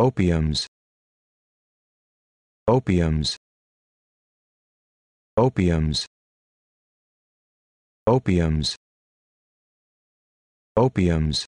opiums opiums opiums opiums opiums